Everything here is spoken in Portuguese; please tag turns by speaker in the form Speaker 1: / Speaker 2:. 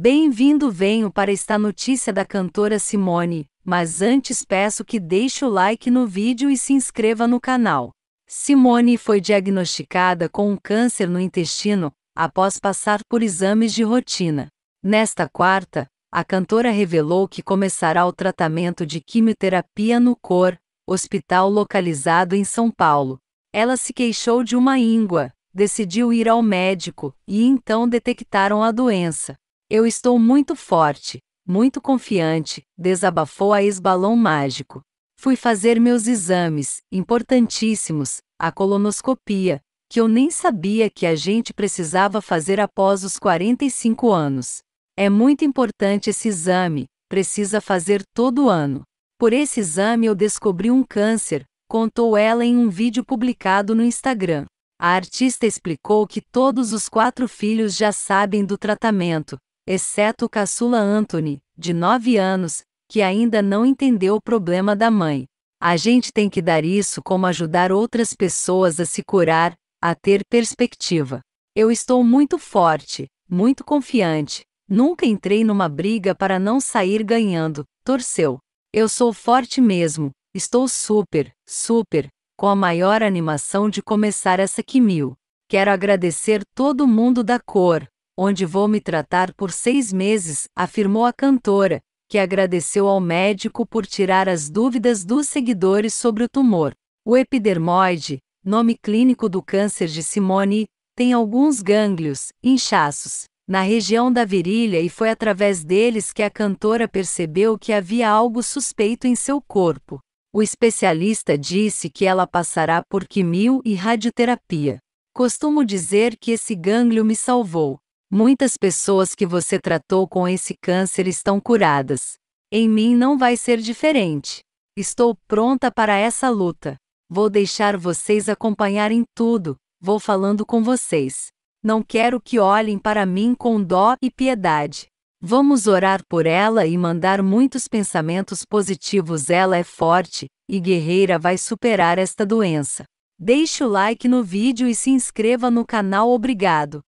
Speaker 1: Bem-vindo venho para esta notícia da cantora Simone, mas antes peço que deixe o like no vídeo e se inscreva no canal. Simone foi diagnosticada com um câncer no intestino, após passar por exames de rotina. Nesta quarta, a cantora revelou que começará o tratamento de quimioterapia no COR, hospital localizado em São Paulo. Ela se queixou de uma íngua, decidiu ir ao médico, e então detectaram a doença. Eu estou muito forte, muito confiante, desabafou a ex-balão mágico. Fui fazer meus exames, importantíssimos, a colonoscopia, que eu nem sabia que a gente precisava fazer após os 45 anos. É muito importante esse exame, precisa fazer todo ano. Por esse exame eu descobri um câncer, contou ela em um vídeo publicado no Instagram. A artista explicou que todos os quatro filhos já sabem do tratamento, exceto o caçula Anthony, de 9 anos, que ainda não entendeu o problema da mãe. A gente tem que dar isso como ajudar outras pessoas a se curar, a ter perspectiva. Eu estou muito forte, muito confiante. Nunca entrei numa briga para não sair ganhando, torceu. Eu sou forte mesmo, estou super, super, com a maior animação de começar essa quimio. Quero agradecer todo mundo da cor, onde vou me tratar por seis meses, afirmou a cantora, que agradeceu ao médico por tirar as dúvidas dos seguidores sobre o tumor. O epidermoide, nome clínico do câncer de Simone, tem alguns gânglios, inchaços, na região da virilha e foi através deles que a cantora percebeu que havia algo suspeito em seu corpo. O especialista disse que ela passará por quimio e radioterapia. Costumo dizer que esse gânglio me salvou. Muitas pessoas que você tratou com esse câncer estão curadas. Em mim não vai ser diferente. Estou pronta para essa luta. Vou deixar vocês acompanharem tudo, vou falando com vocês. Não quero que olhem para mim com dó e piedade. Vamos orar por ela e mandar muitos pensamentos positivos. Ela é forte e guerreira vai superar esta doença. Deixe o like no vídeo e se inscreva no canal. Obrigado.